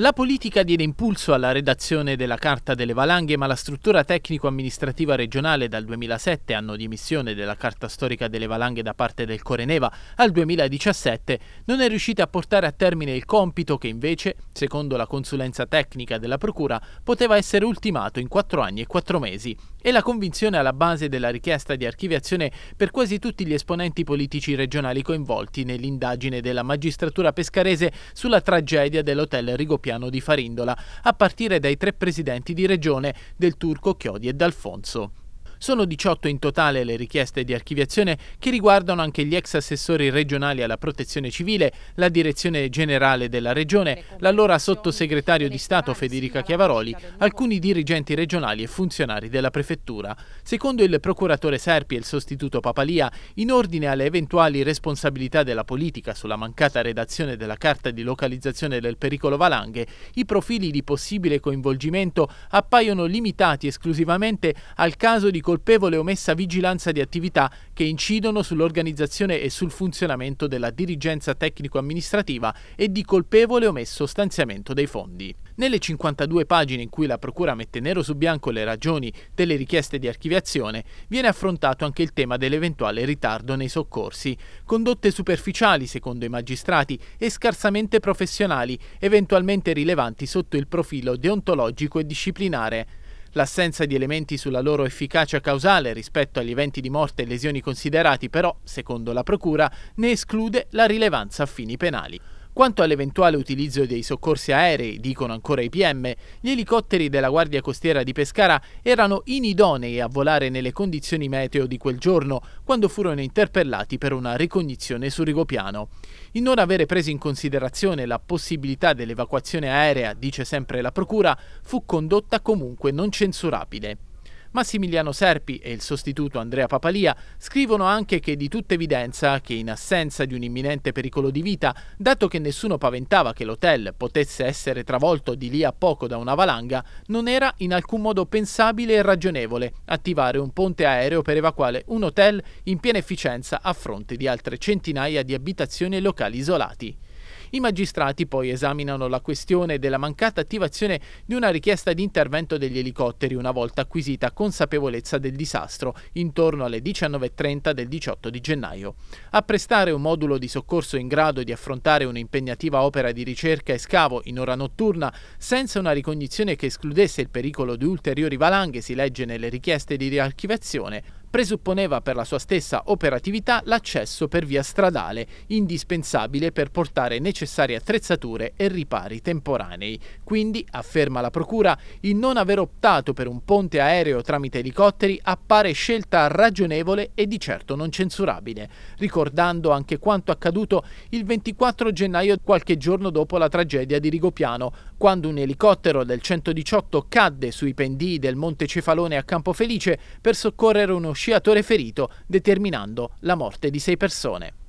La politica diede impulso alla redazione della Carta delle Valanghe, ma la struttura tecnico-amministrativa regionale dal 2007, anno di emissione della Carta storica delle Valanghe da parte del Coreneva, al 2017 non è riuscita a portare a termine il compito che invece, secondo la consulenza tecnica della Procura, poteva essere ultimato in 4 anni e 4 mesi. E la convinzione alla base della richiesta di archiviazione per quasi tutti gli esponenti politici regionali coinvolti nell'indagine della magistratura pescarese sulla tragedia dell'hotel Rigopino piano di Farindola, a partire dai tre presidenti di regione del Turco Chiodi e D'Alfonso. Sono 18 in totale le richieste di archiviazione che riguardano anche gli ex assessori regionali alla protezione civile, la direzione generale della regione, l'allora sottosegretario di Stato Federica Chiavaroli, alcuni dirigenti regionali e funzionari della prefettura. Secondo il procuratore Serpi e il sostituto Papalia, in ordine alle eventuali responsabilità della politica sulla mancata redazione della carta di localizzazione del pericolo valanghe, i profili di possibile coinvolgimento appaiono limitati esclusivamente al caso di colpevole omessa vigilanza di attività che incidono sull'organizzazione e sul funzionamento della dirigenza tecnico-amministrativa e di colpevole omesso stanziamento dei fondi. Nelle 52 pagine in cui la Procura mette nero su bianco le ragioni delle richieste di archiviazione, viene affrontato anche il tema dell'eventuale ritardo nei soccorsi, condotte superficiali secondo i magistrati e scarsamente professionali, eventualmente rilevanti sotto il profilo deontologico e disciplinare. L'assenza di elementi sulla loro efficacia causale rispetto agli eventi di morte e lesioni considerati però, secondo la Procura, ne esclude la rilevanza a fini penali. Quanto all'eventuale utilizzo dei soccorsi aerei, dicono ancora i PM, gli elicotteri della Guardia Costiera di Pescara erano inidonei a volare nelle condizioni meteo di quel giorno, quando furono interpellati per una ricognizione su Rigopiano. Il non avere preso in considerazione la possibilità dell'evacuazione aerea, dice sempre la Procura, fu condotta comunque non censurabile. Massimiliano Serpi e il sostituto Andrea Papalia scrivono anche che di tutta evidenza che in assenza di un imminente pericolo di vita, dato che nessuno paventava che l'hotel potesse essere travolto di lì a poco da una valanga, non era in alcun modo pensabile e ragionevole attivare un ponte aereo per evacuare un hotel in piena efficienza a fronte di altre centinaia di abitazioni e locali isolati. I magistrati poi esaminano la questione della mancata attivazione di una richiesta di intervento degli elicotteri una volta acquisita consapevolezza del disastro intorno alle 19.30 del 18 di gennaio. A prestare un modulo di soccorso in grado di affrontare un'impegnativa opera di ricerca e scavo in ora notturna senza una ricognizione che escludesse il pericolo di ulteriori valanghe, si legge nelle richieste di riarchivazione, presupponeva per la sua stessa operatività l'accesso per via stradale, indispensabile per portare necessarie attrezzature e ripari temporanei. Quindi, afferma la Procura, il non aver optato per un ponte aereo tramite elicotteri appare scelta ragionevole e di certo non censurabile, ricordando anche quanto accaduto il 24 gennaio qualche giorno dopo la tragedia di Rigopiano, quando un elicottero del 118 cadde sui pendii del Monte Cefalone a Campo Felice per soccorrere uno sciatore ferito, determinando la morte di sei persone.